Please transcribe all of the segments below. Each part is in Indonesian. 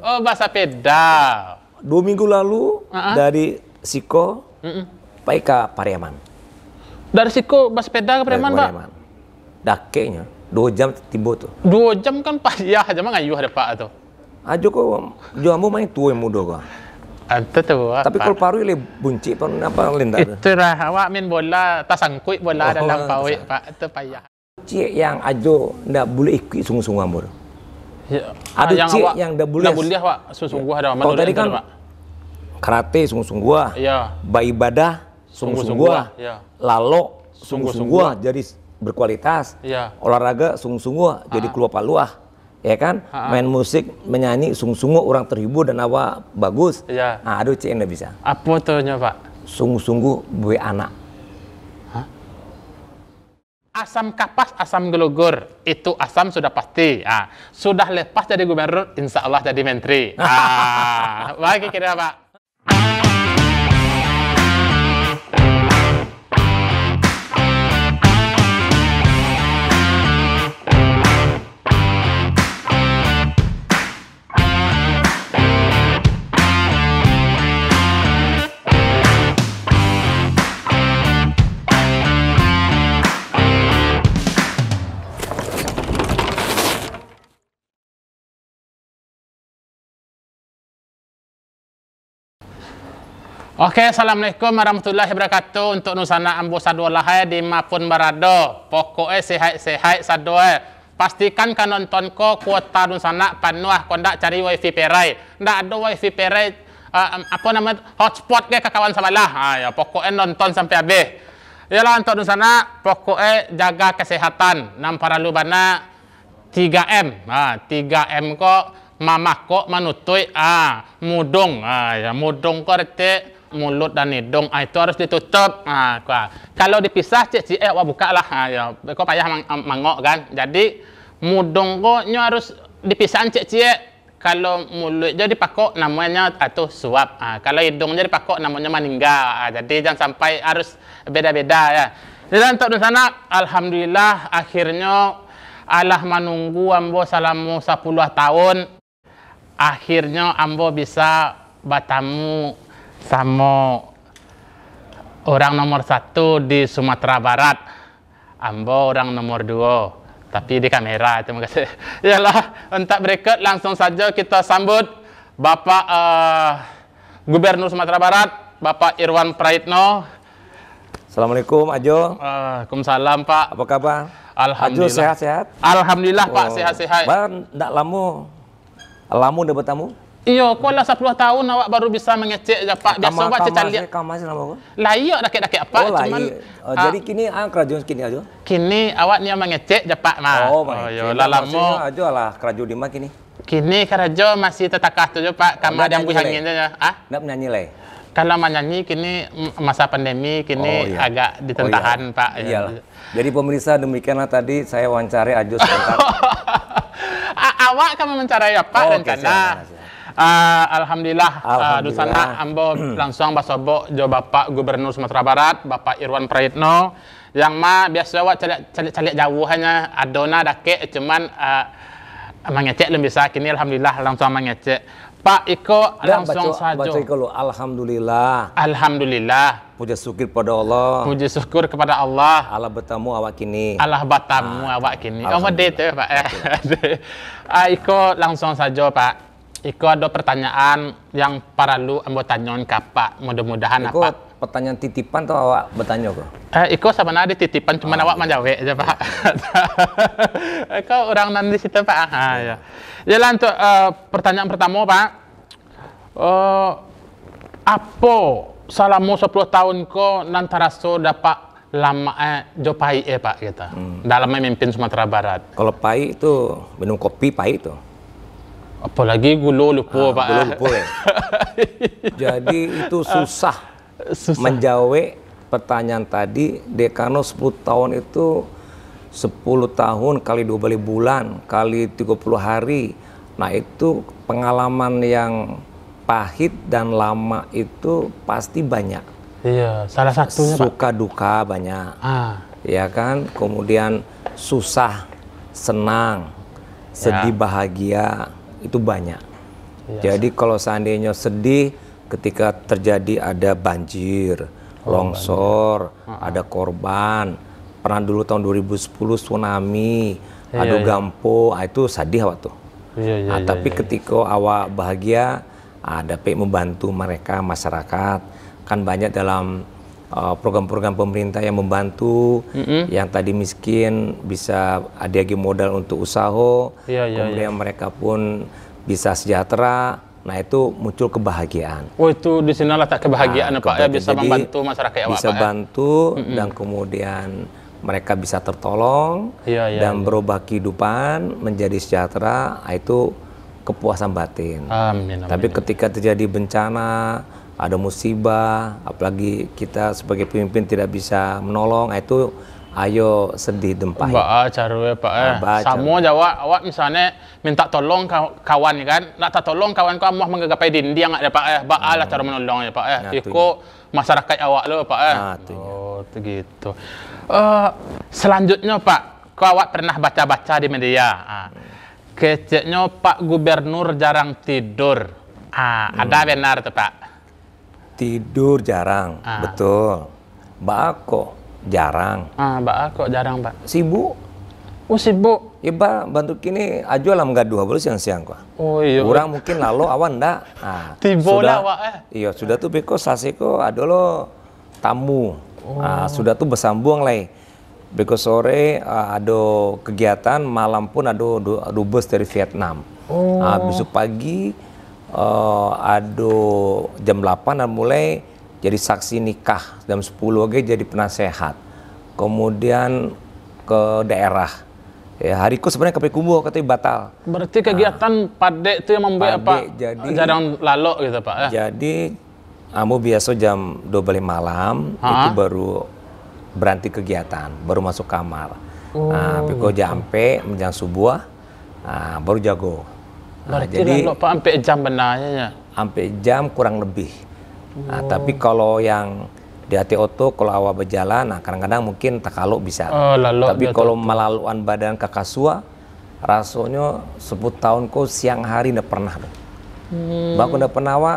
Oh bahasa peda. Dua minggu lalu uh -huh. dari Siko uh -uh. Pak ke Pariaman. Dari Siko bahasa peda ke Pariaman, Pak? Pariaman. Dakenya dua jam tiba tuh. Dua jam kan pas ya aja mah ngayuh ada Pak tuh. Ajo kok jamu main tua yang muda kok. Itu tuh. Tapi kalau paru ini bunci pun apa lintar. Itu lah awak main bola tasangkui bola oh, dalam Pak itu payah. Cie yang ajo ndak boleh ikut sungguh-sungguh amur. Ya. Nah, aduh, yang Ci, yang dabuliah. Dabuliah, Pak. Sungguh ya. ada aman. tadi kan karate sungguh gua. Iya. Bayi badah sungguh gua. Iya. Lalo sungguh sungguh jadi berkualitas. Iya. Olahraga sungguh sungguh jadi ah. keluar paluah. Ya kan, Ha-ha. Ah. main musik, menyanyi, sungguh sungguh orang terhibur dan awak bagus. Iya. Nah, aduh, cek nggak bisa. Apa tuhnya pak? Sungguh-sungguh buat anak asam kapas, asam gelugur. Itu asam sudah pasti. Ah, sudah lepas jadi gubernur, insya Allah jadi menteri. Ah, bagi kira Pak. Oke, okay, assalamualaikum warahmatullahi wabarakatuh. Untuk nusana ambo sadua lahai eh, barado, barado Pokoknya sehat-sehat sadua. Pastikan kan nonton ko kuota nusana panuah ndak cari wifi perai. Ndak ada wifi perai uh, apa namanya hotspot ke kawan sama lah. Ah, ya, pokoknya nonton sampai habis. Yalah untuk nusana pokoknya jaga kesehatan. Nam para lubana 3M. Ah, 3M kok mamak kok menutui ah mudung ah ya mudung kok retik mulut dan hidung ah, itu harus ditutup ah, kua. kalau dipisah cik cik eh wah buka lah ah, ya. kau payah mang ah, mangok kan jadi mudung kau harus dipisah cik cik kalau mulut jadi pakok namanya atau ah, suap ah, kalau hidung jadi pakok namanya meninggal ah, jadi jangan sampai harus beda beda ya jadi untuk di sana alhamdulillah akhirnya Allah menunggu ambo selama 10 tahun akhirnya ambo bisa batamu sama orang nomor satu di Sumatera Barat Ambo orang nomor dua tapi di kamera terima kasih iyalah untuk berikut langsung saja kita sambut Bapak uh, Gubernur Sumatera Barat Bapak Irwan Praitno Assalamualaikum Ajo Waalaikumsalam uh, Pak apa kabar Alhamdulillah sehat-sehat Alhamdulillah Pak oh. sehat-sehat Bang, tidak lama lama udah bertamu Iyo, kau lah 10 tahun awak baru bisa mengecek dapat pak. Biasa awak cecal kamu masih sih nama Lah iya dakik apa oh, cuman oh, uh, jadi kini ah kerajaan kini aja. Kini awak ni mengecek dapat mah. Oh, oh yo lah Aja lah kerajaan di mana kini? Kini kerajaan masih tetakah tu je pak kamar oh, yang buhangin aja. Ya. Ah? Nak menyanyi leh. Kalau menyanyi kini masa pandemi kini oh, iya. agak ditentahan oh, iya. pak. Ya. Iyalah. Jadi pemirsa demikianlah tadi saya wawancari Ajo sebentar. awak kan mencari apa oh, rencana? Okay, Uh, Alhamdulillah, ah, Alhamdulillah. Uh, sana ambo langsung basobo jo Bapak Gubernur Sumatera Barat, Bapak Irwan Prayitno yang ma biasa wa calek-calek jauh hanya adona dake cuman uh, ah, mengecek lebih bisa kini alhamdulillah langsung mengecek Pak Iko langsung saja. Baca Iko lo Alhamdulillah. Alhamdulillah. Puji syukur pada Allah. Puja syukur kepada Allah. Allah bertemu awak kini. Allah bertemu ah. awak kini. Oh, ya Pak. Iko langsung saja Pak. Iko ada pertanyaan yang para lu ambo tanyon kapak. Mudah-mudahan Iko, apa? pertanyaan titipan atau awak bertanya kok? Eh, Iko nadi titipan cuma oh, ah. awak menjawab aja pak. Iko orang nanti situ pak. Ah, ya. Ya lanjut uh, pertanyaan pertama pak. Uh, apa selama 10 tahun ko rasa dapat lama eh, jopai eh pak kita gitu. hmm. dalam memimpin Sumatera Barat. Kalau pai itu minum kopi pai itu apalagi gulung lupa ah, pak gulung lupa ya. jadi itu susah, susah. menjawab pertanyaan tadi dekano 10 tahun itu 10 tahun kali 12 bulan kali 30 hari nah itu pengalaman yang pahit dan lama itu pasti banyak iya salah satunya suka pak. duka banyak ah. ya kan kemudian susah senang sedih ya. bahagia itu banyak. Ya, Jadi kalau seandainya sedih ketika terjadi ada banjir, oh, longsor, banjir. ada korban, pernah dulu tahun 2010 tsunami, ya, adu ya. gampo, ah, itu sedih waktu. Ya, ya, nah, ya, tapi ya, ya. ketika awak bahagia, ada ah, pe membantu mereka masyarakat kan banyak dalam Uh, program-program pemerintah yang membantu mm-hmm. yang tadi miskin bisa ada lagi modal untuk usaha yeah, yeah, kemudian yeah. mereka pun bisa sejahtera nah itu muncul kebahagiaan. Oh itu di sini letak kebahagiaan nah, Pak ya bisa Jadi, membantu masyarakat ya, Bisa Pak, ya? bantu mm dan kemudian mereka bisa tertolong yeah, yeah, dan yeah. berubah kehidupan menjadi sejahtera nah, itu kepuasan batin. Amin, amin, Tapi ketika terjadi bencana ada musibah, apalagi kita sebagai pemimpin tidak bisa menolong, nah, itu ayo sedih dempah. Ba carwe pak eh. Ba, Samo awak misalnya minta tolong kawan kan, nak tak tolong kawan kau mau menggapai din dia nggak ada pak eh. Ba ah, lah hmm. cara menolong ya pak eh. Nah, Iko masyarakat awak lo pak eh. Nah, oh, begitu. gitu. Uh, selanjutnya pak, kau awak pernah baca-baca di media. Ah. keceknya Pak Gubernur jarang tidur. Ah, hmm. ada benar tuh Pak. Tidur jarang, ah. betul. Bako jarang. Ah, bako jarang, Pak. Sibuk. Oh, sibuk. Iba bantu kini aja alam dua boleh siang-siang kok. Oh iya. Kurang mungkin lalu awan ndak. Ah, Tiba sudah, eh. Iya, sudah tuh beko saseko ada lo tamu. Oh. Ah, sudah tuh bersambung lagi. Beko sore uh, ada kegiatan, malam pun ada dubes dari Vietnam. Oh. Ah, besok pagi uh, eh, aduh jam 8 dan mulai jadi saksi nikah jam 10 lagi jadi penasehat kemudian ke daerah ya ku sebenarnya ke kubu katanya batal berarti kegiatan nah, pade itu yang membuat apa jadi jarang lalu gitu pak ya? jadi kamu biasa jam dua 12 malam ha? Ah. itu baru berhenti kegiatan baru masuk kamar ah, oh. nah piko jampe menjelang subuh nah, baru jago Nah, nah, jadi sampai jam benarnya. Sampai jam kurang lebih. Nah, oh. Nah, tapi kalau yang di hati oto kalau awal berjalan, nah kadang-kadang mungkin takaluk bisa. Oh, lalu, tapi kalau melaluan badan ke kasua, rasanya sebut tahun kau siang hari ndak pernah. Hmm. Bahkan ndak pernah wa,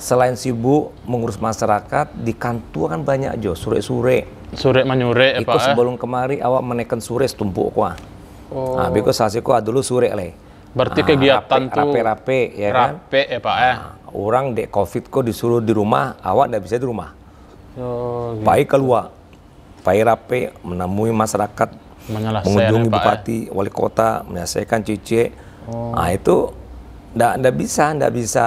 selain sibuk mengurus masyarakat di kantor kan banyak jo sore-sore. Sore manyure itu eh. sebelum eh? kemari awak menekan sore setumpuk kuah oh. nah biko sasiku dulu sore leh Berarti ah, kegiatan rapi, tuh rapi-rapi ya kan? Rapi ya Pak ya. Ah, orang dek Covid kok disuruh di rumah, awak ndak bisa di rumah. Oh, gitu. Pai keluar. baik rapi menemui masyarakat, mengunjungi ya, ya? bupati, ya. wali kota, menyelesaikan cuci. Oh. Nah, itu ndak ndak bisa, ndak bisa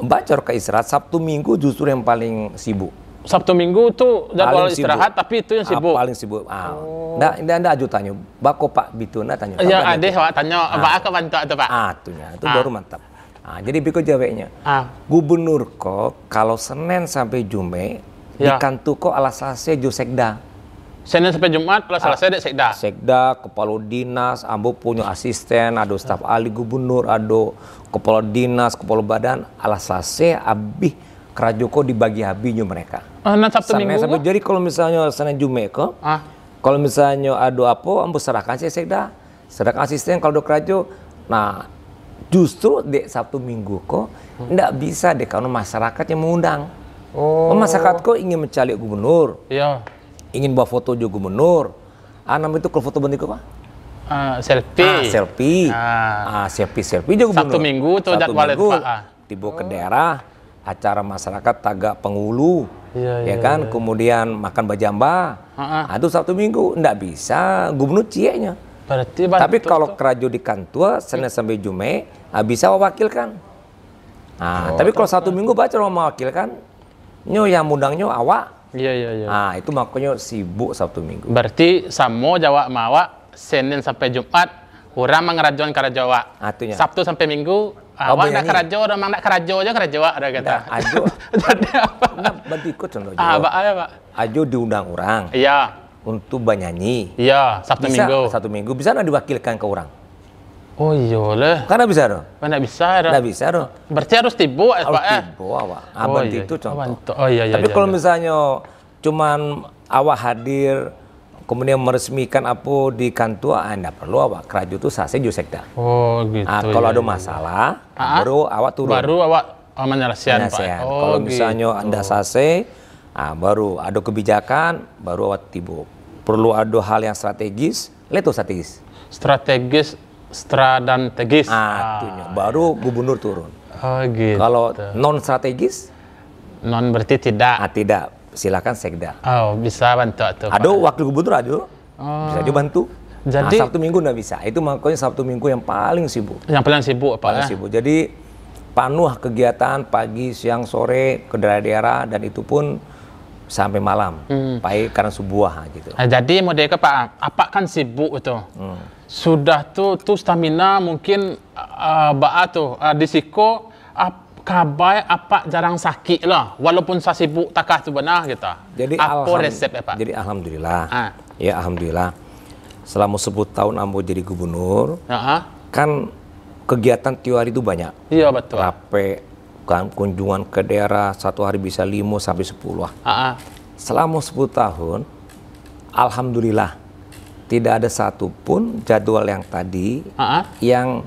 bacor ke istirahat. Sabtu Minggu justru yang paling sibuk. Sabtu Minggu tuh jadwal istirahat sibuk. tapi itu yang ah, sibuk. Ah, paling sibuk. Ah. Oh. Ndak ndak ndak aju tanya. Bako Pak Bituna tanya. Iya, ada yang tanya ah. Pak bantu atau Pak. Ah, itu ya. Itu ah. baru mantap. Ah, jadi biko jawabnya. Ah. Gubernur kok kalau Senin sampai Jumat ya. di kok alas selesai Sekda. Senin sampai Jumat kalau salah saya dek Sekda. Sekda, kepala dinas, ambo punya asisten, ada staf ahli gubernur, ada kepala dinas, kepala badan, alas abih Kerajoko dibagi habinya mereka. Uh, nah, Sabtu Minggu. Jadi kalau misalnya Senin Jumat kok, ah. kalau misalnya ada apa, ambo serahkan saya sekda. Serahkan asisten kalau do kerajo, nah justru dek Sabtu Minggu kok hmm. ndak bisa dek karena masyarakat yang mengundang. Oh. Masyarakat kok ingin mencari gubernur. Iya. Ingin buat foto juga gubernur. Ah, nama itu kalau foto bentuk apa? Uh, selfie. Ah, selfie. Ah, ah selfie selfie juga gubernur. Sabtu Minggu tuh jadwal Minggu? Tiba ke daerah oh acara masyarakat tagak pengulu iya, ya, ya, ya kan ya. kemudian makan bajamba ha satu nah, itu Minggu ndak bisa gubernur cieknya Berarti tapi kalau kerajo di kantua Senin sampai Jume bisa mewakilkan nah oh, tapi kalau satu minggu baca mau mewakilkan nyo yang nyu awak iya iya iya nah itu makanya sibuk Sabtu Minggu berarti samo Jawa mawa Senin sampai Jumat kurang mengerajuan kerajawa Artinya. Sabtu sampai Minggu Awak ah, nak kerajo, orang nak kerajo aja kerajo ada kata. Nah, ajo. Jadi apa? Nah, ikut contohnya. Ah, apa ya, pak. Ajo diundang orang. Iya. Untuk bernyanyi. Iya, Sabtu bisa, Minggu. Satu Minggu bisa nak diwakilkan ke orang. Oh iya lah. Karena bisa dong. Karena bisa dong. Karena bisa dong. Berarti harus tibu, ya, pak. Harus tibu, awak. Abang ah, oh, iya. itu contoh. Oh iya, iya. Tapi iya, kalau iya. misalnya cuman awak hadir kemudian meresmikan apa di kantua anda ah, perlu awak keraju sah sase jusekda. Oh gitu. Nah, kalau ya, ada iya. masalah ya. baru awak turun. Baru awak menyelesaikan. Pak. Oh, kalau gitu. misalnya anda sase, nah, baru ada kebijakan baru awak tiba Perlu ada hal yang strategis, leto strategis. Strategis, stra dan tegis. Ah, ah. baru gubernur turun. Oh gitu. Kalau non strategis? Non berarti tidak. Ah, tidak silakan sekda. Oh, bisa bantu atau? Ada wakil gubernur ada. Oh. Bisa juga bantu. Nah, jadi nah, Sabtu Minggu nggak bisa. Itu makanya Sabtu Minggu yang paling sibuk. Yang paling sibuk apa? Paling ya? sibuk. Jadi panuh kegiatan pagi, siang, sore ke daerah-daerah dan itu pun sampai malam, hmm. baik karena sebuah gitu. Nah, jadi model ke Pak, apa kan sibuk itu? Hmm. Sudah tuh tuh stamina mungkin uh, eh, baa tuh uh, eh, disiko kabai apa jarang sakit lah walaupun saya sibuk takah tu benar kita jadi apa resep ya pak jadi alhamdulillah ha. ya alhamdulillah selama 10 tahun ambo jadi gubernur Aha. kan kegiatan tiap hari itu banyak iya betul rape kan kunjungan ke daerah satu hari bisa lima sampai sepuluh Aha. selama 10 tahun alhamdulillah tidak ada satupun jadwal yang tadi Aha. yang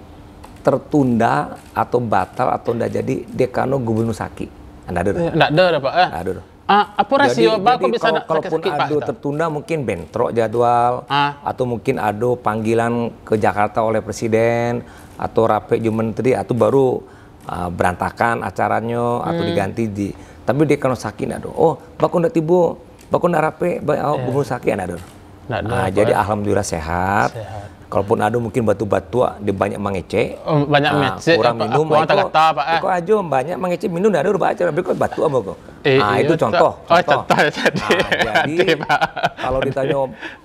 tertunda atau batal atau tidak jadi dekano gubernur saki. Anda ada? Tidak eh, ada, Pak. Tidak eh. Ada. Ah, apa rasio jadi, Pak bisa kalau, kalaupun sakit, gitu? tertunda mungkin bentrok jadwal ah. atau mungkin ado panggilan ke Jakarta oleh presiden atau rapat menteri atau baru uh, berantakan acaranya hmm. atau diganti di tapi dia kalau sakit ado oh bakun ndak tibu bakun ndak rapat oh yeah. sakit ado nah, nah, jadi alhamdulillah sehat, sehat Kalaupun ada mungkin batu-batu ah, dia banyak mengece. Oh, banyak nah, mengece. Kurang ya, minum. Kurang tak kata pak. Kok aja banyak mengece minum dah ada rubah aja. Tapi batu apa kok? nah, itu contoh. Oh, contoh. Nah, jadi ah, kalau ditanya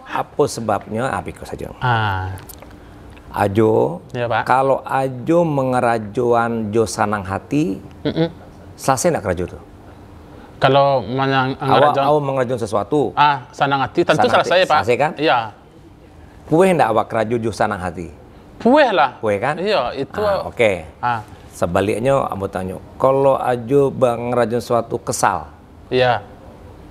apa sebabnya, api ah, kok saja. Ah. Ajo, ya, Pak. kalau Ajo mengerajuan Jo sanang hati, mm -mm. selesai nak keraju tuh? Kalau menang, awal, awal mengerajuan sesuatu, ah sanang hati tentu selesai Pak. Selesai kan? Iya Kue ndak awak raju jujur sanang hati? Kue lah. Kue kan? Iya, itu. Ah, Oke. Okay. Ah. Sebaliknya, kamu tanya, kalau aju bang rajin suatu kesal, iya.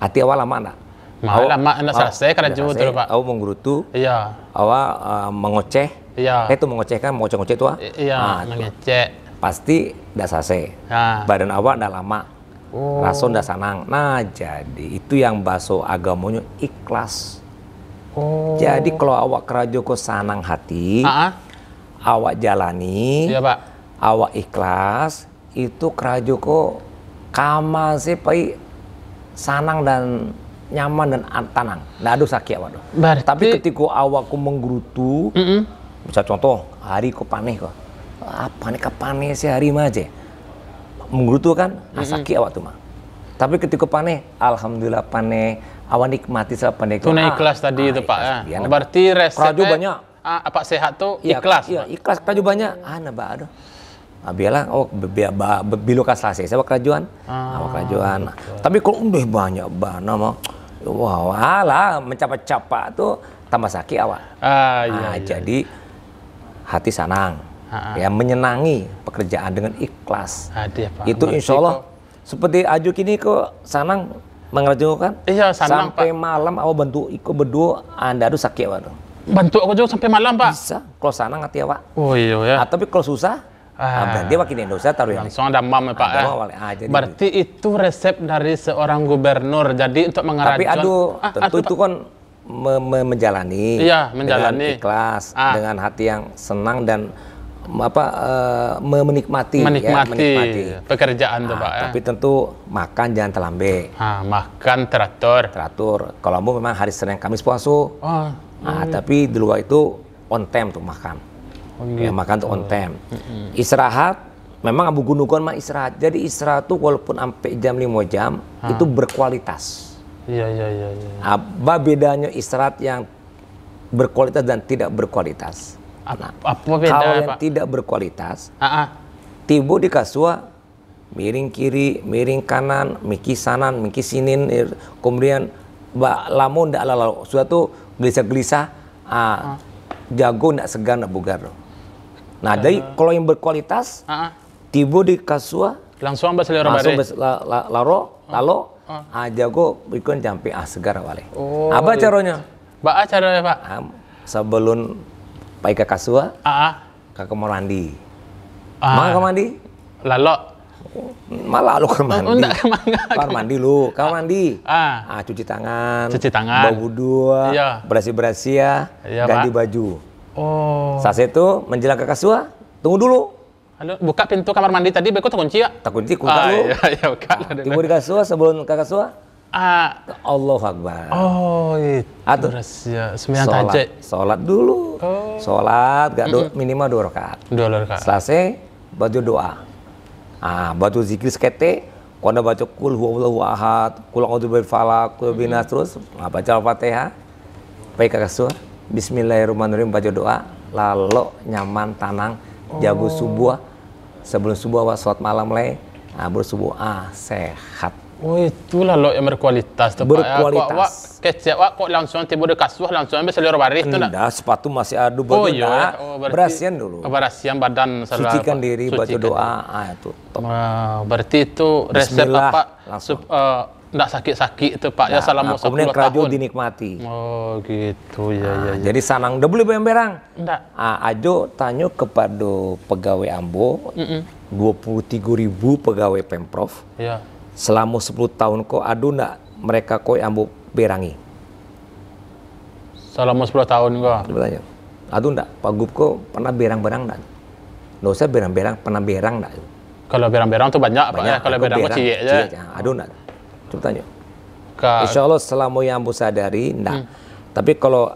Hati awak lama ndak? Mau lama ndak selesai karena jauh terus pak. Aku menggerutu. Iya. Awak uh, mengoceh. Iya. Eh, itu mengoceh kan, mengoceh-ngoceh itu Iya. ah, mengoceh Pasti ndak selesai. ah. Badan awak ndak lama. Oh. Rasul ndak sanang. Nah jadi itu yang baso agamonyo ikhlas. Oh. Jadi kalau awak kok sanang hati, uh-huh. awak jalani, iya, Pak. awak ikhlas, itu kerajaan kama sih pai sanang dan nyaman dan tanang. Nggak ada sakit awak Berarti... Tapi ketika awakku menggerutu, mm -mm. bisa contoh hari ku panik kok. Apa nih kapan sih hari mah aja? Menggerutu kan, mm sakit mm sakit awak tuh mah. Tapi ketika panik, alhamdulillah panik awan nikmati sebab pendek ah. itu ah, ikhlas eh. ah, tadi ah, itu Pak. Ya. Berarti resep Praju banyak. apa sehat tuh ya, ikhlas. Iya, ikhlas praju banyak. Ah, nah aduh. Ah, biarlah, oh, bilu kaslah saya, saya kerajuan, ah, awak kerajuan. Tapi kalau udah banyak banget, nama. wow, alah, mencapai-capai tuh tambah sakit awak. Ah, iya, iya. Jadi hati senang, ah, ya menyenangi pekerjaan dengan ikhlas. Hadiah, Itu Insyaallah seperti Aju kini kok senang kan? iya sanang, sampai pak. malam aku bantu ikut berdua anda harus sakit waduh bantu aku juga sampai malam pak bisa kalau ngerti ya pak. oh iya ya ah, tapi kalau susah Ah, ah, berarti wakil Indonesia taruh langsung ada mam ya Pak. ya. Ah, jadi berarti gitu. itu resep dari seorang gubernur. Jadi untuk mengeracun. Tapi aduh, ah, tentu aduh, itu kan me me menjalani. Iya, menjalani. Dengan ikhlas, ah. dengan hati yang senang dan apa uh, eh, menikmati menikmati, ya, menikmati. pekerjaan nah, tuh ah, pak ya. tapi tentu makan jangan terlambe makan teratur teratur kalau mau memang hari senin kamis puasa oh, nah, hmm. tapi di luar itu on time tuh makan oh, ya, gitu. ya, makan tuh on time hmm. istirahat memang abu gunukan mah istirahat jadi istirahat tuh walaupun sampai jam lima jam ha. itu berkualitas iya iya iya ya. apa bedanya istirahat yang berkualitas dan tidak berkualitas apa, beda, kalau yang apa? tidak berkualitas uh-uh. Ah, ah. tibu di kasua miring kiri miring kanan miki sanan miki sinin kemudian mbak lamun ndak lalu sudah tuh gelisah gelisah uh, ah. jago ndak segan ndak bugar nah uh. kalau yang berkualitas uh-uh. tibu di kasua langsung bahasa laro langsung bahasa la, la, lalo jago ikut jampi ah segar wale oh, apa iya. caranya Ba caranya pak um, sebelum Pak Ika Kasua, Aa. Ah, ah. Kakak Morandi. Ah. Mau kamar mandi? Lalo. Malah lu ke oh, mandi. Enggak, kamar mandi lu, kamar mandi. Ah. ah. cuci tangan. Cuci tangan. Bau dua, Iya. berasi bersih ya. Iya, ganti Pak. baju. Oh. Saat itu menjelang ke kasua, tunggu dulu. Halo, buka pintu kamar mandi tadi, beko terkunci ya? Tak kunci, ah, lu. Iya, iya, buka. tunggu di kasua sebelum ke kasua, Uh, ah. Allah Akbar. Oh, itu. Iya. Atau ya, sholat, dulu. Oh. Salat gak do, mm hmm minimal dua rakaat. Dua rakaat. Selesai baca doa. Ah, baca zikir sekete, ada baca kul huwallahu ahad, kul a'udzu birabbil falaq, kul binas terus, nah, baca Al-Fatihah. Baik ke kasur, bismillahirrahmanirrahim baca doa, lalu nyaman tanang jago oh. subuh sebelum subuh awal sholat malam le, nah, subuh ah sehat. Oh itulah lo yang berkualitas tuh ya. Berkualitas. kecil, kok langsung tiba di kasuh, langsung ambil seluruh baris itu. Enggak, sepatu masih adu baju oh, iya. oh, berasian dulu. Berasian badan. selalu. Sucikan diri, baca doa. Ah, itu. Wow, berarti itu resep apa? Langsung. Eh, nggak uh, sakit-sakit itu Pak nah, ya selama nah, kemudian kerajo dinikmati. Oh gitu ya, nah, ya, ya. Jadi sanang udah beli berang. Ah, ajo tanya kepada pegawai Ambo, dua puluh tiga ribu pegawai pemprov. Yeah selama 10 tahun ko aduna mereka ko ambu berangi selama 10 tahun ko bertanya aduna pak Gub ko pernah berang-berang enggak enggak usah berang-berang pernah berang enggak kalau berang-berang tuh banyak, banyak pak ya kalau berang, berang cie aja aduna coba tanya Ka... Insya Allah selama yang ambu sadari enggak hmm. tapi kalau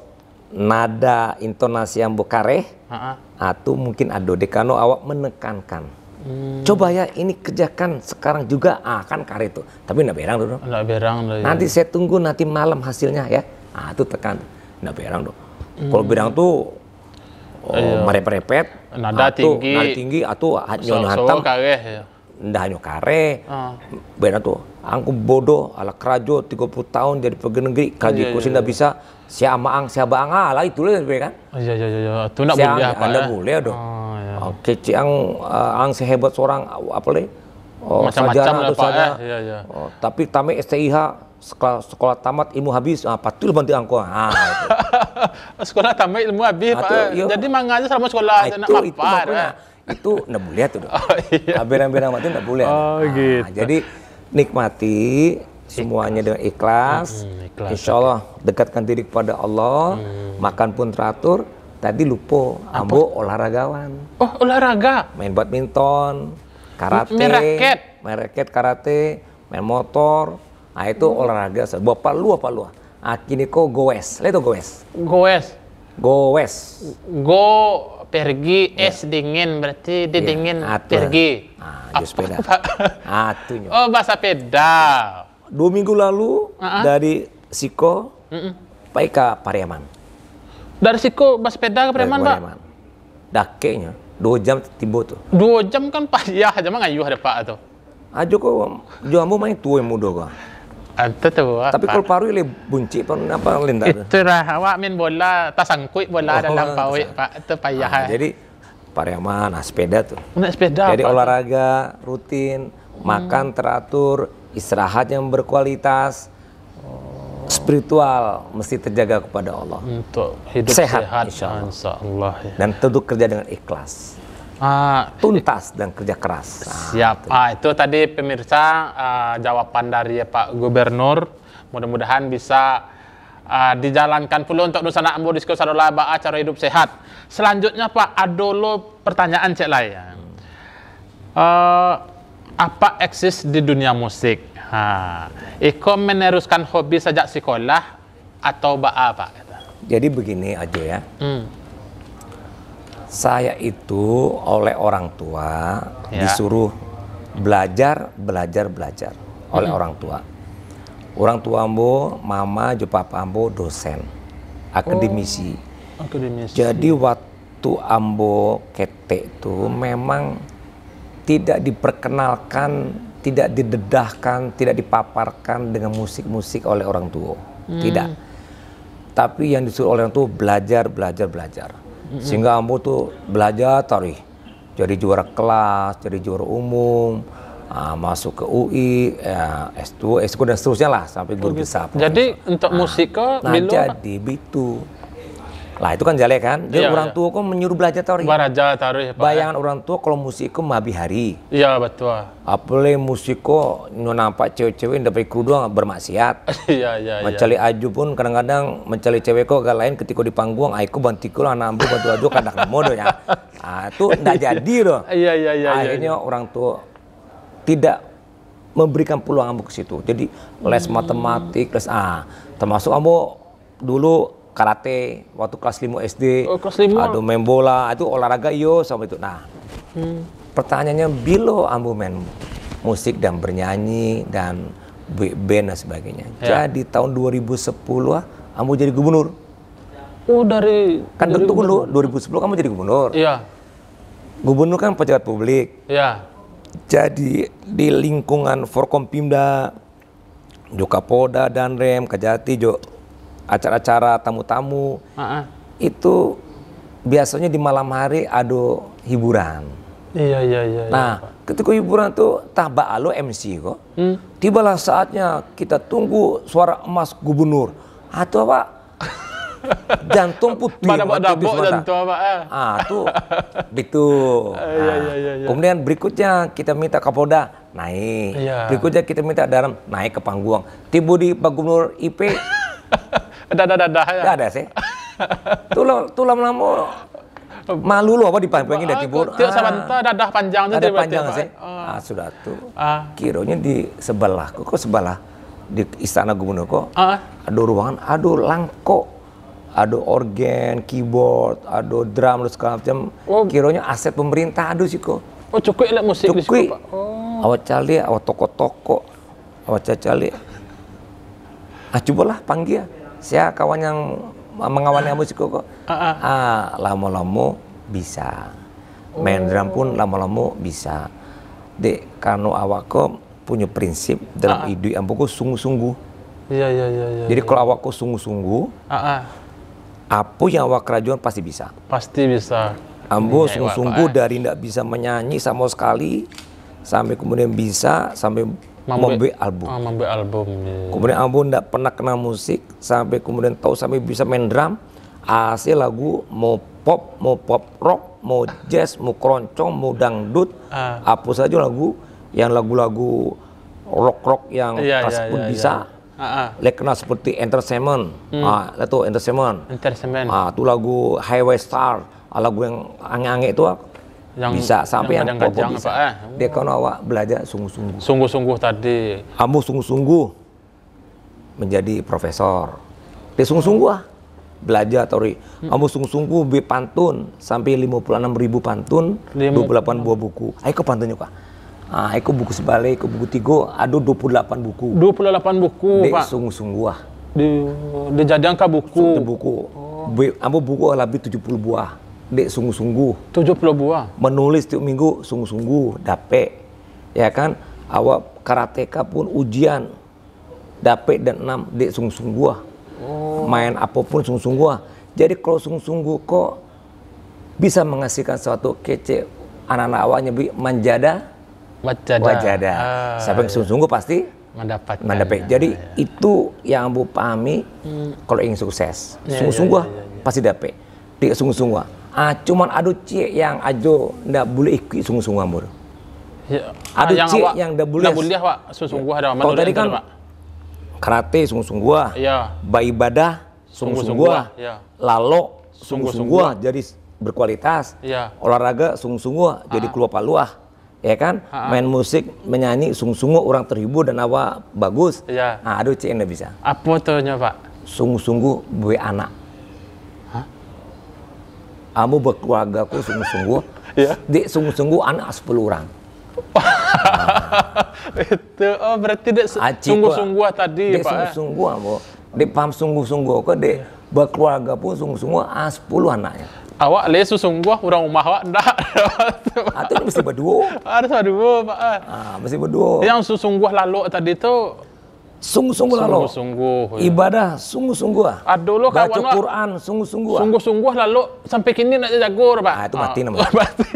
nada intonasi yang bukareh uh -huh. atau mungkin ado dekano awak menekankan Hmm. Coba ya ini kerjakan sekarang juga, ah kan karet karir Tapi enggak berang dulu, Enggak berang dong. Nanti iya. saya tunggu nanti malam hasilnya ya. Ah itu tekan, Enggak berang dong. Hmm. Kalau berang tuh oh, iya. merepet-repet, nada ah, tinggi, nada tinggi atau nyonya hantam. So, ndak hanya kare uh. Ah. benar tuh angku bodoh ala kerajo 30 tahun jadi pegawai negeri kaji oh, iya, kusin iya, iya. bisa siapa ang siapa ang ah, lah itu lah ya, kan oh, iya iya iya itu iya. nak boleh apa eh? boleh doh iya. oke ciang uh, eh, ang sehebat seorang apa leh oh, macam-macam lah saja. Eh, iya, iya. Oh, tapi tame STIH sekolah, sekolah tamat ilmu habis ah patul bantu angko ah, ah gitu. sekolah tamat ilmu habis ah, pak eh. iya. jadi manganya sama sekolah anak mapar itu ndak boleh tuh dong. Oh, iya. Hampir-hampir amat itu ndak boleh. Oh, nah, gitu. Jadi nikmati semuanya dengan ikhlas. Hmm, hmm, ikhlas. Insya Allah dekatkan diri kepada Allah, hmm. makan pun teratur. Tadi lupa, ambo olahragawan. Oh olahraga? Main badminton, karate, main raket, karate, main motor. Nah itu hmm. olahraga. Bapak lu apa lu? Akiniko ah, goes, lihat goes. Goes. Goes. Go pergi ya. es dingin berarti dia ya. dingin Atur. pergi. Ah, sepeda. Atunya. Oh, bahasa peda. Dua minggu lalu uh -huh. dari Siko uh Pak ke Pariaman. Dari Siko bahasa peda ke Pariaman, Pak? Dakenya dua jam tiba tuh. Dua jam kan pas ya, jam nggak kan yuk ada Pak tuh. aja kok, jamu main tua yang muda kok. Ada tu. Tapi kalau paru ile bunci pun apa linda? Itu lah awak main bola tasangkui bola oh, dalam pawi pak itu payah. Ah, jadi pariaman nah sepeda tuh. Nah, sepeda. Jadi apa? olahraga rutin, hmm. makan teratur, istirahat yang berkualitas, oh. spiritual mesti terjaga kepada Allah. Untuk hidup sehat, sehat insya Allah. Insya Allah ya. Dan tentu kerja dengan ikhlas. Ah, tuntas dan kerja keras. Ah, siap. Ah, itu, ah, itu tadi pemirsa uh, jawaban dari Pak Gubernur. Mudah-mudahan bisa uh, dijalankan pula untuk Nusana Ambo Disko Sarola Ba'a cara hidup sehat. Selanjutnya Pak Adolo pertanyaan Cek Hmm. Uh, apa eksis di dunia musik? Ha. Iko meneruskan hobi sejak sekolah atau apa Pak? Jadi begini aja ya. Hmm saya itu oleh orang tua ya. disuruh belajar, belajar, belajar hmm. oleh orang tua. Orang tua ambo, mama, jupapa ambo dosen, akademisi. Oh, akademisi. Jadi waktu ambo kete itu memang tidak diperkenalkan, tidak didedahkan, tidak dipaparkan dengan musik-musik oleh orang tua. Hmm. Tidak. Tapi yang disuruh oleh orang tua belajar, belajar, belajar sehingga Ambo tuh belajar tari Jadi juara kelas, jadi juara umum, uh, masuk ke UI, ya, eh, S2, s 2 dan seterusnya lah sampai guru oh gitu. besar. Jadi ah. untuk musik nah, nah, jadi itu lah itu kan jelek kan? Dia iya, orang iya. tua kok menyuruh belajar tari. Baraja tari. Ya, Pak. Bayangan ya. orang tua kalau musik kok mabi hari. Iya betul. Apalagi musik kok nampak cewek-cewek dapat kerudung bermaksiat. Iya, iya iya. Mencari iya. aju pun kadang-kadang mencari cewek kok gak lain ketika di panggung aku ah, bantiku lah nambu bantu aju kadang mode ya. Ah itu ndak jadi loh. Iya, iya iya iya. Akhirnya iya. orang tua tidak memberikan peluang ambo ke situ. Jadi les hmm. matematik, les ah termasuk ambo dulu karate waktu kelas 5 SD. Oh, kelas 5. Aduh main bola, itu olahraga yo sama itu. Nah. Hmm. Pertanyaannya bilo ambu main musik dan bernyanyi dan band dan sebagainya. Ya. Jadi tahun 2010 ambu jadi gubernur. Oh dari kan dari tentu dulu 2010 kamu jadi gubernur. Iya. Gubernur kan pejabat publik. Iya. Jadi di lingkungan Forkompimda, Jokapoda, Danrem, Kajati, Jo acara-acara tamu-tamu uh -uh. itu biasanya di malam hari ada hiburan. Iya iya iya. iya nah, iya, ketika hiburan tuh Taba Alo MC kok. Hmm? Tibalah saatnya kita tunggu suara emas gubernur atau apa? jantung putih. Pada pada jantung apa? Eh. Ya. Ah, itu gitu. Iya, iya, nah, iya, iya, iya, Kemudian berikutnya kita minta Kapolda naik. Iya. Berikutnya kita minta Dalam naik ke panggung. Tiba di Pak Gubernur IP dah, dah. ya. ada sih. tulam tulam lama malu lo apa dipangpengin dari timur. Tidak sama dadah ah. panjang Ada panjang sih. Ah, ah sudah tuh. Ah. Kironya di sebelah kok sebelah di istana gubernur kok. Ah. Ada ruangan, ada langko, ada organ, keyboard, ada drum, ada segala macam. Oh. Kiranya aset pemerintah aduh sih kok. Oh, cukup lah musik cukup. di situ, Pak. Oh. cali, toko-toko, awat cari. Ah, cobalah panggil saya kawan yang mengawalnya ah. musik kok. Ah, ah. ah lama-lama bisa. Main drum pun oh. lama-lama bisa. Dek, karena kok punya prinsip dalam hidup pokok sungguh-sungguh. Iya, iya, iya. iya Jadi ya. kalau kok sungguh-sungguh, apa yang awak kerajuan pasti bisa. Pasti bisa. Ambo iya, iya, sungguh-sungguh dari tidak bisa menyanyi sama sekali, sampai kemudian bisa, sampai membuat album. Oh, membuat album. Kemudian Ambo tidak pernah kenal musik, sampai kemudian tahu sampai bisa main drum AC lagu mau pop mau pop rock mau jazz mau keroncong mau dangdut uh. Ah. apa saja lagu yang lagu-lagu rock rock yang yeah, keras yeah, pun yeah, bisa yeah. Iya. Uh-huh. Ah. Lekna seperti Entertainment, hmm. ah, itu Entertainment. Entertainment. Ah, itu lagu Highway Star, ah, lagu yang angin-angin itu yang bisa sampai yang, yang pop bisa. Eh. Dia kan awak belajar sungguh-sungguh. Sungguh-sungguh tadi. Kamu sungguh-sungguh menjadi profesor. Dia sungguh-sungguh ah, belajar teori. Hmm. Kamu sungguh-sungguh bi pantun sampai 56 ribu pantun, 28 buah buku. Ayo ke pantunnya kak. Ah, aku buku sebalik, aku buku tiga, ada 28 buku. 28 buku, Dek, Pak. sungguh-sungguh ah. Di, di jadi angka buku. Sungguh buku. Oh. Be, ambo buku lebih 70 buah. Dek sungguh-sungguh. 70 buah. Menulis tiap minggu sungguh-sungguh, dapet. Ya kan? Awak karateka pun ujian dapet dan enam di sungsung gua. Oh. Main apapun sungsung gua. Jadi kalau sungsung gua kok bisa menghasilkan suatu kece anak-anak awalnya manjada wajada. wajada. Ah, Siapa yang sung sung gua pasti mendapat. Mendapat. Jadi iya, iya. itu yang Bu pahami hmm. kalau ingin sukses. Iya, iya sung gua iya, iya, iya, iya. pasti dapat. Tidak sungguh gua Ah, cuman aduh cie yang ajo ndak boleh ikut sung sung amur. Ya, ada ah, yang yang ndak boleh. Ndak boleh, Pak. sung sungguh ada iya. Kalau tadi kan, karate sungguh-sungguh ya. ya. baibadah sungguh-sungguh ya. lalo sungguh-sungguh jadi berkualitas, ya. olahraga sungguh-sungguh jadi ah. keluar paluah, ya kan, Ha-ha. Ah. main musik, menyanyi sungguh-sungguh orang terhibur dan awa bagus, ya. nah, aduh cina bisa. Apa tuhnya pak? Sungguh-sungguh buat anak. Hah? Kamu berkeluarga sungguh-sungguh, Ya. di sungguh-sungguh anak 10 orang itu oh berarti dek sungguh-sungguh tadi dek Pak. Eh? sungguh-sungguh, Bu. Dek paham sungguh-sungguh kok dek iya. berkeluarga pun sungguh-sungguh ah, 10 anaknya. Awak lesu sungguh orang rumah awak ndak. Atau ah, mesti berdua. Harus berdua, Pak. Eh? Ah, mesti berdua. Yang sungguh lalu tadi tu sungguh-sungguh lalu sungguh ya. ibadah sungguh-sungguh ah. Aduh dulu baca Quran sungguh-sungguh ah. sungguh-sungguh lalu sampai kini nak jago pak ah, itu mati ah. namanya mati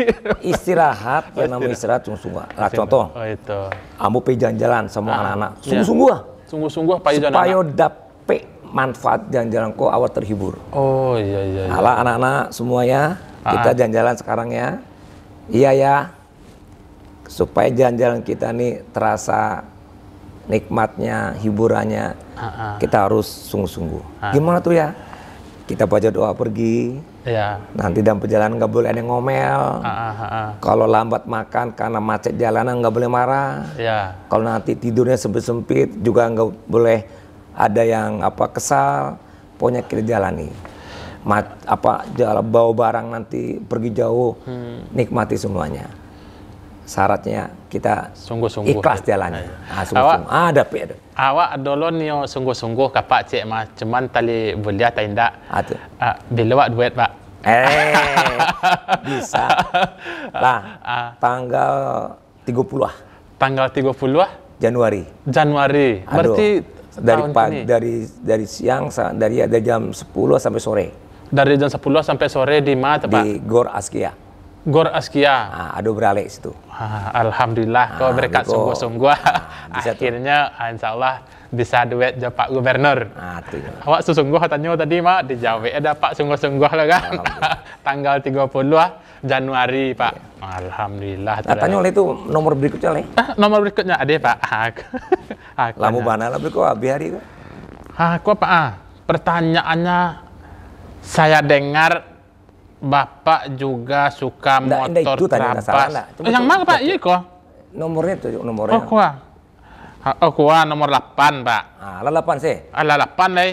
istirahat yang namanya istirahat sungguh-sungguh nah, contoh oh, itu ambo pe jalan-jalan sama ah. anak-anak ya. sungguh-sungguh ah. sungguh-sungguh jalan supaya dapet manfaat jalan-jalan kok awal terhibur oh iya iya, iya. ala anak-anak semuanya ah. kita jalan-jalan sekarang ya iya ya supaya jalan-jalan kita nih terasa nikmatnya, hiburannya, uh-uh. kita harus sungguh-sungguh. Uh. Gimana tuh ya? Kita baca doa pergi. Yeah. Nanti dalam perjalanan nggak boleh ada yang ngomel. Uh-uh. Kalau lambat makan karena macet jalanan nggak boleh marah. Yeah. Kalau nanti tidurnya sempit-sempit juga nggak boleh ada yang apa kesal. Pokoknya kita jalani. Mat, apa jalan bawa barang nanti pergi jauh, hmm. nikmati semuanya syaratnya kita sungguh-sungguh ikhlas jalan. Ah, sungguh-sungguh. Ah, ada pe. Awak dolon yo sungguh-sungguh kapak cek mah cuman tali belia tak indak. Ah, bila awak ah, duit pak. Eh, bisa. Lah, tanggal 30 ah. Tanggal 30 ah? Januari. Januari. Aduh, Berarti dari pagi dari dari siang dari ada jam 10 sampai sore. Dari jam 10 sampai sore di mana, Pak? Di Gor Askia. Gor Askia. Nah, ado beralih situ. Ah, Alhamdulillah, nah, kau ah, berkat sungguh-sungguh. nah, Akhirnya tuh. Ah, insya Allah bisa duet jadi Pak Gubernur. Nah, tuh. Awak sesungguh katanya tadi mak dijawab ada Pak sungguh-sungguh lah kan. Tanggal 30 Januari Pak. Iya. Alhamdulillah. Nah, tanya oleh itu nomor berikutnya leh. Ah, nomor berikutnya ada Pak. Lamu mana lah berikut Abi hari Ah, kok Pak? Ah, pertanyaannya saya dengar Bapak juga suka nggak, motor itu tadi trapas. Oh, yang eh, mana Pak? Iya kok. Nomornya itu nomornya. Oh, kuah. Oh, kuah nomor 8, Pak. Ah, lah 8 sih. Ah, 8 leh.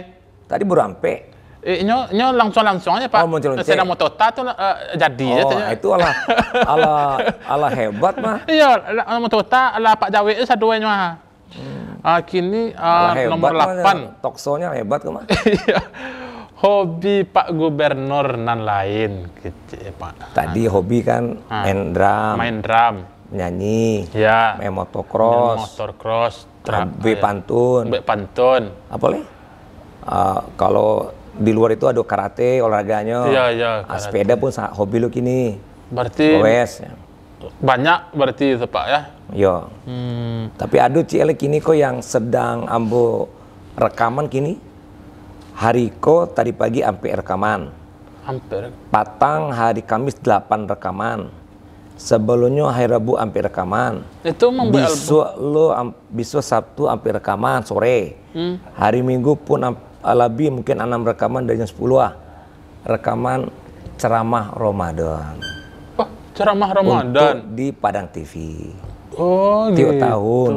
Tadi baru ampe. Eh, nyo, nyo langsung langsung aja pak. Oh, muncul Saya mau tota tuh uh, jadi. Oh, ya, ah, itu ala ala ala hebat mah. Iya, mau tota ala Pak Jawi itu satu nyo. Hmm. Uh, kini uh, nomor 8. Toksonya hebat kemana? Iya hobi Pak Gubernur nan lain gitu ya Pak. Tadi hobi kan ah. main drum. Main drum. Nyanyi. Ya. Main motocross. Main motocross. Tapi eh, pantun. Be pantun. Apa lagi? Uh, kalau di luar itu ada karate olahraganya. Iya iya. Ah, sepeda pun hobi lu kini. Berarti. Wes. Ya. Banyak berarti itu Pak ya. Yo. Iya. Hmm. Tapi aduh Cile kini kok yang sedang ambo rekaman kini Hari Hariko tadi pagi sampai rekaman. Hampir. Patang hari Kamis 8 rekaman. Sebelumnya hari Rabu sampai rekaman. Itu membuat Bisu lo am, bisu Sabtu ampe rekaman sore. Hmm. Hari Minggu pun am, lebih mungkin enam rekaman dari jam 10 ah. Rekaman ceramah Ramadan. Oh, ceramah Ramadan. Untuk di Padang TV. Oh, Tiap gitu. tahun.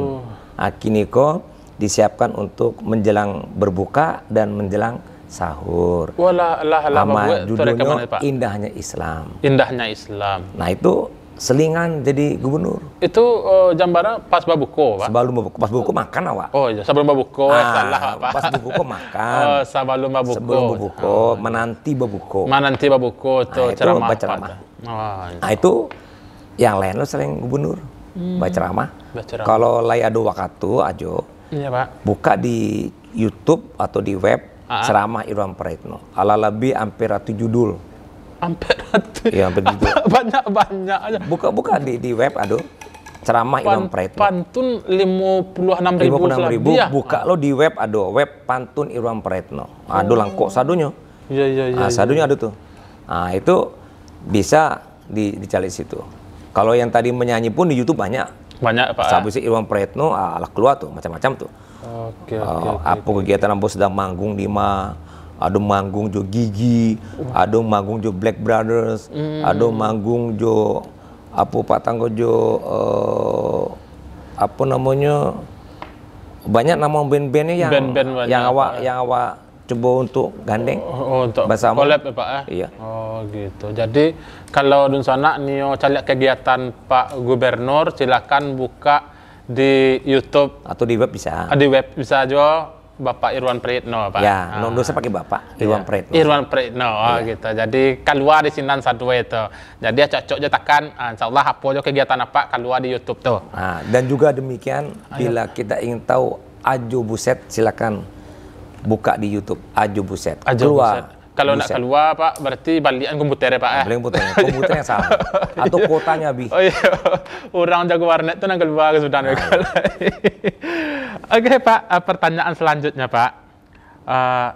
Akiniko ah, disiapkan untuk menjelang berbuka dan menjelang sahur. Wala lah judulnya indahnya Islam. Indahnya Islam. Nah itu selingan jadi gubernur. Itu uh, jambara pas babuko, Pak. Sebelum babuko, pas babuko makan awak. Oh, iya, sebelum babuko ah, ya, salah, Pak. Pas babuko makan. Oh, sebelum babuko. Sebelum babuko, oh. menanti babuko. Menanti babuko tuh nah, ceramah. Baca ceramah. Oh, iya. nah, itu yang lain lo sering gubernur. Hmm. Baca ceramah. Kalau lai ado wakatu ajo Iya Pak. Buka di YouTube atau di web Aa. Ah. ceramah Irwan Praitno. Ala lebih hampir ratu judul. Hampir ratu. Iya hampir judul. banyak banyak aja. Buka buka di di web aduh. Ceramah Irwan Praitno. Pantun lima puluh enam ribu. ribu. Ya? Buka lo di web aduh web pantun Irwan Praitno. Aduh oh. langkok sadunya. Iya iya iya. Nah, sadunya aduh tuh. Nah itu bisa di, dicari situ. Kalau yang tadi menyanyi pun di YouTube banyak banyak Pak. Ya? sabu si Irwan Praetno ala ah, keluar tuh macam-macam tuh. Oke. Okay, uh, okay, apa okay, kegiatan okay. sedang manggung di ma ada manggung jo Gigi, uh. ada manggung jo Black Brothers, mm. ada manggung jo apa Pak Tanggo jo uh, apa namanya banyak nama band-bandnya yang band -band yang awak yang awak coba untuk gandeng. Oh, oh untuk bersama. collab ya Pak eh? Iya. Oh gitu. Jadi kalau di sana nio cari kegiatan Pak Gubernur silakan buka di YouTube atau di web bisa. Ah, di web bisa aja, Bapak Irwan Prayitno, Pak. Ya, ah. non saya pakai Bapak iya. Irwan Praitno. Prayitno. Irwan Prayitno, oh, iya. gitu. Jadi keluar di Sinan satu itu. Jadi ya cocok cetakan. tekan, ah, insyaallah apa aja kegiatan apa keluar di YouTube tuh. Nah, dan juga demikian ah, bila iya. kita ingin tahu Ajo Buset silakan buka di YouTube Aju Buset. Aju keluar. Buset. Kalau nak keluar Pak, berarti balikan komputer ya Pak. Eh? komputer, komputer yang sama Atau kotanya bi. Oh iya, orang jago warnet tuh nang keluar ke Sudan nah. Oke Pak, eh, pertanyaan selanjutnya Pak. Uh,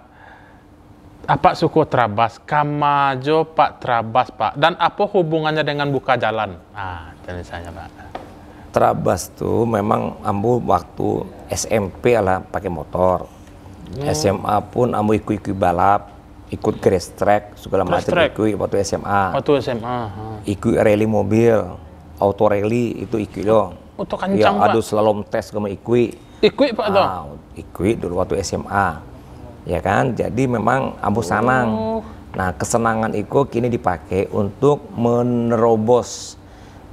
apa suku Trabas? Kamajo Pak Trabas Pak. Dan apa hubungannya dengan buka jalan? Ah, saya Pak. Trabas tuh memang ambu waktu SMP lah pakai motor Oh. SMA pun amu ikut-ikut balap, ikut grass track segala macam ikut waktu SMA. Waktu SMA. Ha. Ikut rally mobil, auto rally itu ikut dong. Oh, auto ya, kencang ya, Aduh selalu tes kamu ikut. Ikut pak dong. Nah, ikut dulu waktu SMA. Ya kan, jadi memang amu oh. Nah, kesenangan itu kini dipakai untuk menerobos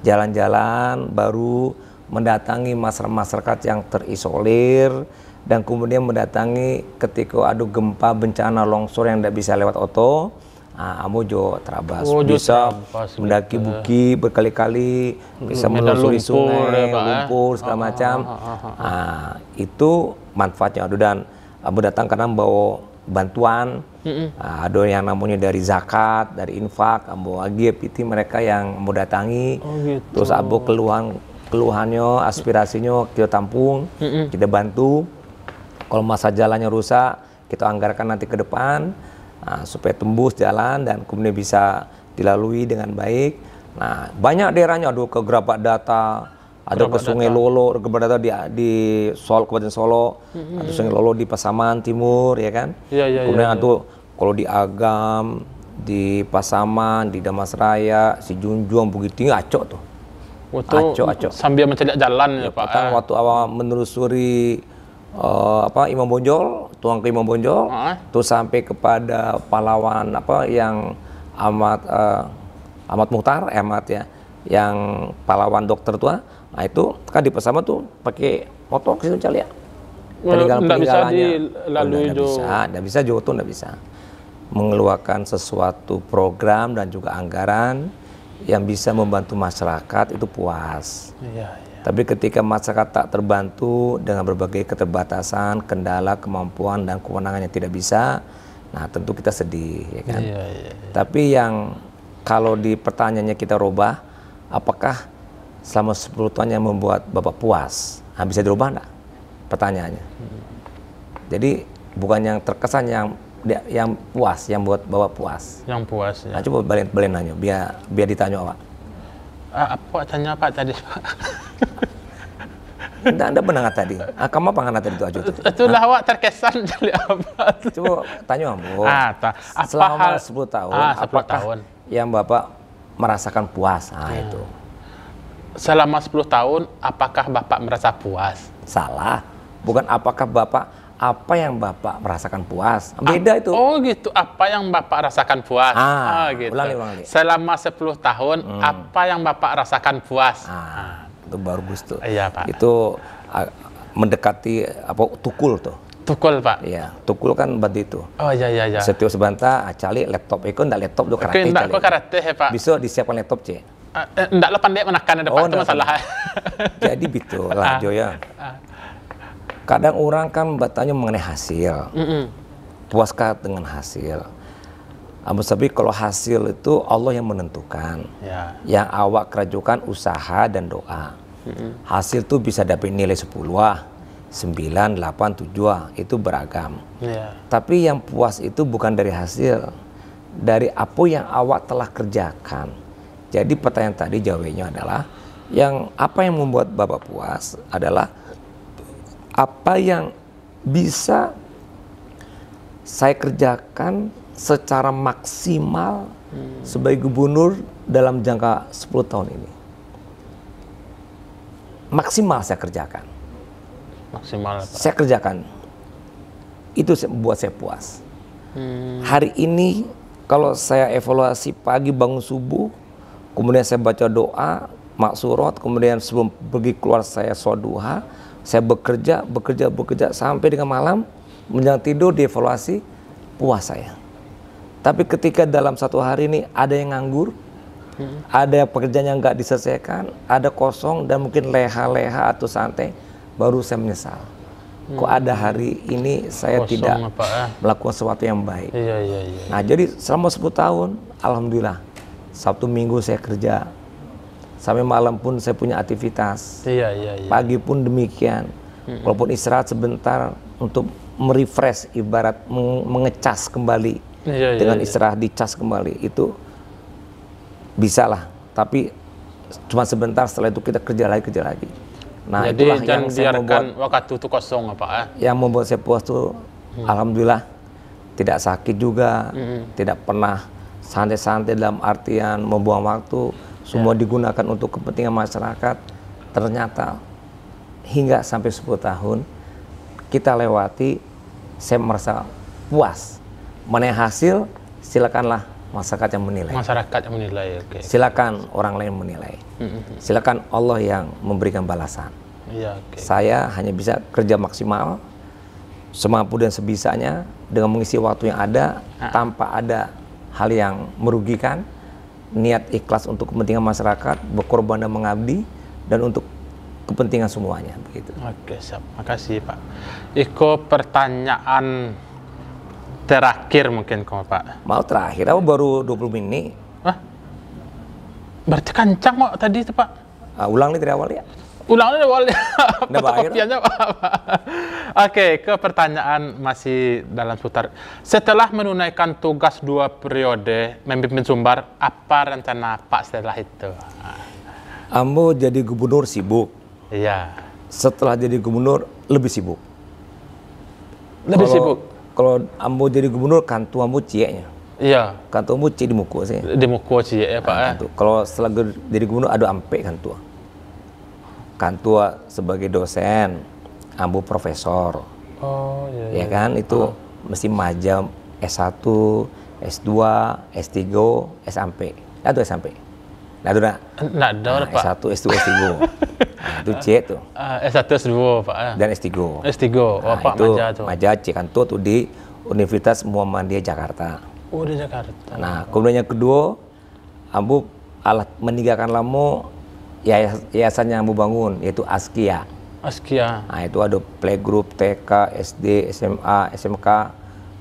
jalan-jalan baru mendatangi masyarakat yang terisolir, dan kemudian mendatangi ketika ada gempa bencana longsor yang tidak bisa lewat oto ah, Amojo terabas oh, bisa terabas, mendaki gitu. bukit berkali-kali hmm, bisa menelusuri sungai ya, ya, lumpur segala ah, ah macam ah, ah, ah, ah, ah. itu manfaatnya aduh dan abu datang karena bawa bantuan mm ada ah, yang namanya dari zakat dari infak ambo agib itu mereka yang mau datangi oh, gitu. terus abu keluhan keluhannya aspirasinya kita tampung kita bantu kalau masa jalannya rusak, kita anggarkan nanti ke depan nah, supaya tembus jalan dan kemudian bisa dilalui dengan baik. Nah, banyak daerahnya aduh ke Gerabak Data, ada ke Sungai data. Lolo, ke Data di di Sol, Kabupaten Solo, mm-hmm. ada Sungai Lolo di Pasaman Timur ya kan. Yeah, yeah, kemudian yeah, iya. aduh yeah. kalau di Agam, di Pasaman, di Damasraya, si Junjung Bukit Tinggi acok tuh. Waktu acok, acok. sambil mencari jalan ya, ya Pak. Kan, waktu awal menelusuri uh, apa Imam Bonjol, tuang ke Imam Bonjol, uh. terus sampai kepada pahlawan apa yang amat uh, eh, amat Muhtar, eh, amat ya, yang pahlawan dokter tua. Nah itu kan di pesama tuh pakai motor ke situ cari ya. Peninggalan peninggalannya. tidak bisa, tidak bisa jauh tuh tidak bisa mengeluarkan sesuatu program dan juga anggaran yang bisa membantu masyarakat itu puas. Iya, iya. Tapi ketika masyarakat tak terbantu dengan berbagai keterbatasan, kendala, kemampuan dan kewenangan yang tidak bisa, nah tentu kita sedih, ya kan. Iya, iya, iya. Tapi yang kalau di pertanyaannya kita rubah, apakah selama 10 tahun yang membuat Bapak puas? Nah, bisa dirubah enggak pertanyaannya? Hmm. Jadi bukan yang terkesan yang yang puas, yang buat Bapak puas. Yang puas ya. Nah, coba balik balik nanya, biar biar ditanya Pak Ah, apa tanya Pak tadi Pak? Anda, anda pernah tadi? Ah, kamu apa nggak tadi itu aja tuh? lah ah. awak terkesan jadi apa? Coba tanya kamu. Ah, ta, apa Selama hal, 10 tahun, ah, 10 tahun. yang Bapak merasakan puas ah, hmm. itu? Selama sepuluh tahun, apakah Bapak merasa puas? Salah. Bukan apakah Bapak apa yang Bapak merasakan puas. Ah, Beda A itu. Oh gitu, apa yang Bapak rasakan puas. Ah, ah gitu. Ulangi, ulang. Selama 10 tahun, hmm. apa yang Bapak rasakan puas. Ah, Itu baru Gus tuh. Iya Pak. Itu uh, mendekati apa tukul tuh. Tukul pak? Iya, tukul kan berarti itu. Oh iya iya iya. setiap sebanta, acali ah, laptop. itu ndak laptop do karate. ndak kok karate he pak. Bisa disiapkan laptop cek Uh, ah, eh, lo pandai menekan depan oh, itu masalah. Jadi betul gitu, lah Joya kadang orang kan bertanya mengenai hasil mm -mm. puaskah dengan hasil Amin tapi kalau hasil itu Allah yang menentukan yeah. yang awak kerajukan usaha dan doa mm -mm. hasil tuh bisa dapat nilai 10 ah 9, 8, 7 itu beragam yeah. tapi yang puas itu bukan dari hasil dari apa yang awak telah kerjakan jadi pertanyaan tadi jawabnya adalah yang apa yang membuat Bapak puas adalah apa yang bisa saya kerjakan secara maksimal hmm. sebagai gubernur dalam jangka 10 tahun ini. Maksimal saya kerjakan. Maksimal apa? Saya kerjakan. Itu membuat saya puas. Hmm. Hari ini kalau saya evaluasi pagi bangun subuh, kemudian saya baca doa, maksurat, kemudian sebelum pergi keluar saya sholat duha, saya bekerja, bekerja, bekerja sampai dengan malam, menjelang tidur dievaluasi puas saya. Tapi ketika dalam satu hari ini ada yang nganggur, hmm. ada pekerjaan yang nggak diselesaikan, ada kosong dan mungkin leha-leha atau santai, baru saya menyesal. Hmm. Kok ada hari ini saya kosong tidak apa, eh? melakukan sesuatu yang baik. Iya, iya, iya. Nah jadi selama 10 tahun, alhamdulillah Sabtu Minggu saya kerja, sampai malam pun saya punya aktivitas. Iya, iya, iya. Pagi pun demikian. -hmm. Walaupun istirahat sebentar untuk merefresh ibarat mengecas kembali. Iya, iya, dengan iya, istirahat dicas kembali itu bisa lah, tapi cuma sebentar setelah itu kita kerja lagi kerja lagi. Nah, Jadi itulah yang saya membuat waktu itu kosong apa ya? Eh? Yang membuat saya puas tuh hmm. alhamdulillah tidak sakit juga, hmm. tidak pernah santai-santai dalam artian membuang waktu, semua yeah. digunakan untuk kepentingan masyarakat, ternyata hingga sampai 10 tahun kita lewati, saya merasa puas. Mana hasil, silakanlah masyarakat yang menilai. Masyarakat yang menilai, Okay. Silakan orang lain menilai. Hmm, hmm, hmm. Silakan Allah yang memberikan balasan. Yeah, okay. Saya hanya bisa kerja maksimal, semampu dan sebisanya dengan mengisi waktu yang ada ah. tanpa ada hal yang merugikan, niat ikhlas untuk kepentingan masyarakat, berkorban dan mengabdi, dan untuk kepentingan semuanya. Begitu. Oke, siap. Makasih Pak. Iko pertanyaan terakhir mungkin kok Pak. Mau terakhir, apa baru 20 menit? Hah? Berarti kencang kok tadi itu Pak. Uh, ulang nih dari awal ya. Ulangnya wali. Fotokopiannya apa? Oke, ke pertanyaan masih dalam putar. Setelah menunaikan tugas dua periode memimpin Sumbar, apa rencana Pak setelah itu? Ambo jadi gubernur sibuk. Iya. Setelah jadi gubernur lebih sibuk. Lebih kalo, sibuk. Kalau Ambo jadi gubernur kantu Ambo cieknya. Iya. Kantu cie di muku sih. Di muku cie ya Pak. Nah, ya. Kalau setelah jadi gubernur ada ampe tua. Kan tua sebagai dosen, Ambu profesor. Oh, iya, ya iya. Ya kan itu oh. mesti majam S1, S2, S3, SMP. Atau SMP. Nah, itu nak. nah, Pak. S1, S2, S3. itu C tuh. S1, eh, S2, Pak. Ya. Dan S3. S3. Oh, nah, Pak, itu maja tuh. Maja C Kantua tuh di Universitas Muhammadiyah Jakarta. Oh, di Jakarta. Nah, kemudian yang kedua, Ambu alat meninggalkan lamu yayasan yang mau bangun yaitu Askia. Askia. Nah itu ada playgroup TK, SD, SMA, SMK,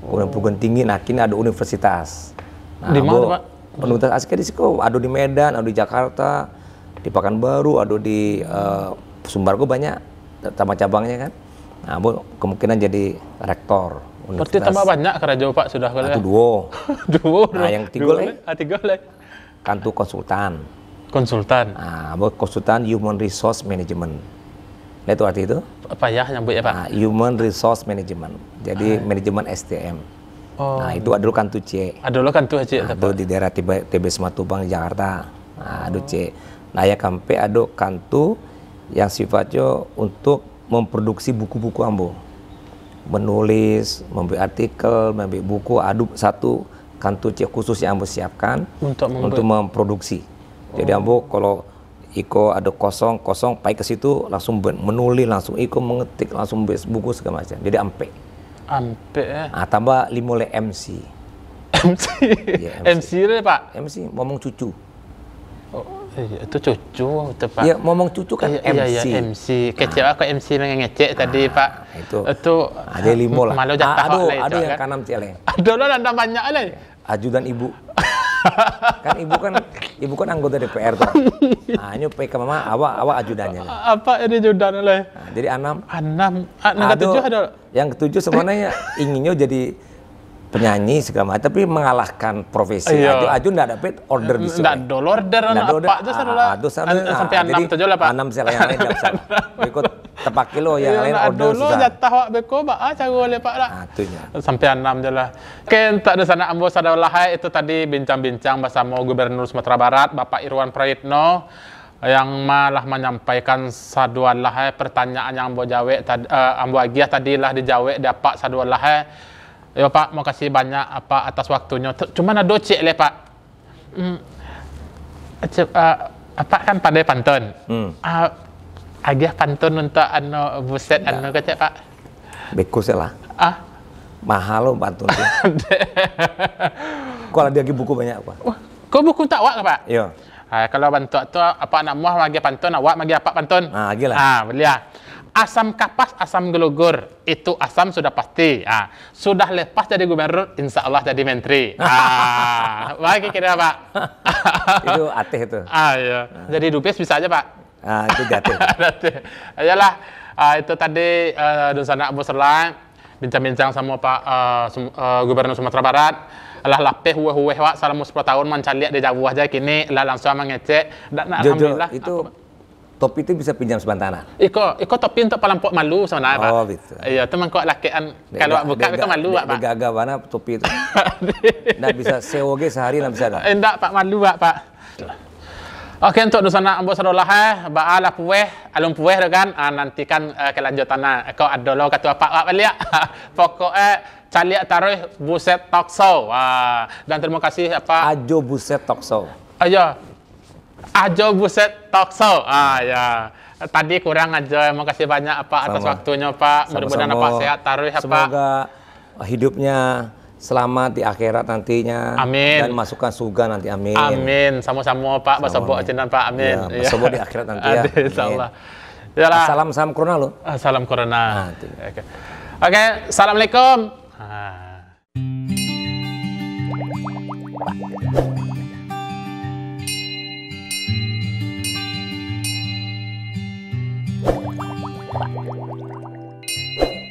kemudian oh. perguruan tinggi. Nah kini ada universitas. Nah, di mana Pak? penuntas Askia di Siko, ada di Medan, ada di Jakarta, di Pekanbaru, ada di uh, eh, Sumbargo banyak tambah cabangnya kan. Nah, bu, kemungkinan jadi rektor. Berarti tambah banyak karena jauh Pak sudah nah, kalau. Itu dua dua Nah, yang tiga lagi. Ah, tiga lagi. Kantu konsultan konsultan Ah, buat konsultan human resource management Lihat itu arti itu ya nyambut ya pak Ah, human resource management jadi ah. manajemen STM oh. nah itu ada kan tuh c ada kan tuh c nah, itu di daerah TB, TB Sematubang Jakarta nah, aduh oh. c nah ya kampe ada kantu yang sifatnya untuk memproduksi buku-buku ambo menulis, membuat artikel, membuat buku, Aduh satu kantu khusus yang ambo siapkan untuk, untuk memproduksi jadi oh. ambo kalau Iko ada kosong kosong, pai ke situ langsung menulis langsung Iko mengetik langsung buku segala macam. Jadi ampe. Ampe. Eh? Ah tambah lima le MC. MC. Ya, MC. MC le pak. MC ngomong cucu. Oh, iya, itu cucu itu pak. Iya, ngomong cucu kan iya, MC. Iya, MC. Ah. Kecil ah. aku MC ngecek ah, tadi pak. Itu. Itu. Ada limo lah. Malu Ah, aduh, ada yang kan. kanam celeng. Ada lah, ada banyak lah. Ajudan ibu kan ibu kan ibu kan anggota DPR tuh. Nah, ini PK mama awak awak ajudannya. apa ini ajudannya lah, Nah, jadi enam. Enam. Enam ketujuh ada. Yang ketujuh sebenarnya inginnya jadi penyanyi segala macam tapi mengalahkan profesi Ayo. Iya. aju aju tidak dapat order di sini ndak dolar order tidak apa aja ah, sampai enam ah, tujuh lah pak enam yang lain ikut tepak kilo yang lain order dulu dah jatah wak beko ba ah cara oleh pak lah. tu nya. Sampai enam je lah. Ken tak ada sana ambo sadar lahai itu tadi bincang-bincang bersama Gubernur Sumatera Barat Bapak Irwan Prayitno yang malah menyampaikan saduan lahai pertanyaan yang ambo jawe tadi uh, eh, ambo agiah tadilah di dapat saduan lahai. Ya Pak, mau kasih banyak apa atas waktunya. Cuma ada cek le Pak. Hmm. Cep, uh, apa kan pada pantun. Hmm. Uh, Aja pantun untuk anu buset anu kata pak. Bekus ya lah. Ah. Mahal loh pantun. Kau ada lagi buku banyak apa? kau buku tak wak pak? Iya. Ah, kalau bantu tu apa nak muah magi pantun, awak lagi apa pantun? Ah, lah. Ah, belia. Ah. Asam kapas, asam gelugur. Itu asam sudah pasti. Ah, sudah lepas dari gubernur, insya Allah jadi menteri. Ah, bagi kira pak. itu ateh itu. Ah, iya. Ah. Jadi dubes bisa aja pak. Ah, itu jatuh. Ayolah, uh, ah, itu tadi uh, sana Abu Serlan bincang-bincang sama Pak uh, Sum, uh, Gubernur Sumatera Barat. Alah lapeh huwe huwe wa salam 10 tahun mencaliak di Jawa aja kini lah langsung mengecek. Dan alhamdulillah itu aku, topi itu bisa pinjam sebantana. Iko, iko topi untuk pok malu sebenarnya, Pak. Oh, gitu. Iya, teman kok lakian kalau buka itu malu, Pak. Gagah mana topi itu. tidak bisa sewoge sehari enggak bisa. tidak Pak, malu, Pak, Pak. Oke okay, untuk dosana ambo sadolah eh. baala pueh alum pueh kan ah, nantikan eh, kelanjutan nah. kau adolo kata apa balik ya. pokoknya eh, cali ya, taruh buset tokso wah dan terima kasih apa ajo buset tokso ayo ajo buset tokso ah ya tadi kurang aja Terima kasih banyak apa atas Sama. waktunya pak mudah-mudahan apa sehat taruh apa ya, semoga hidupnya selamat di akhirat nantinya. Amin. Dan masukkan surga nanti. Amin. Amin. Sama-sama Pak, Basobok Cenan Pak. Amin. Ya, Basobok ya. di akhirat nanti ya. Insyaallah. Yalah. Salam salam corona lo. Salam corona. Ah, Oke. Oke, okay. okay. assalamualaikum. Ha. Ah.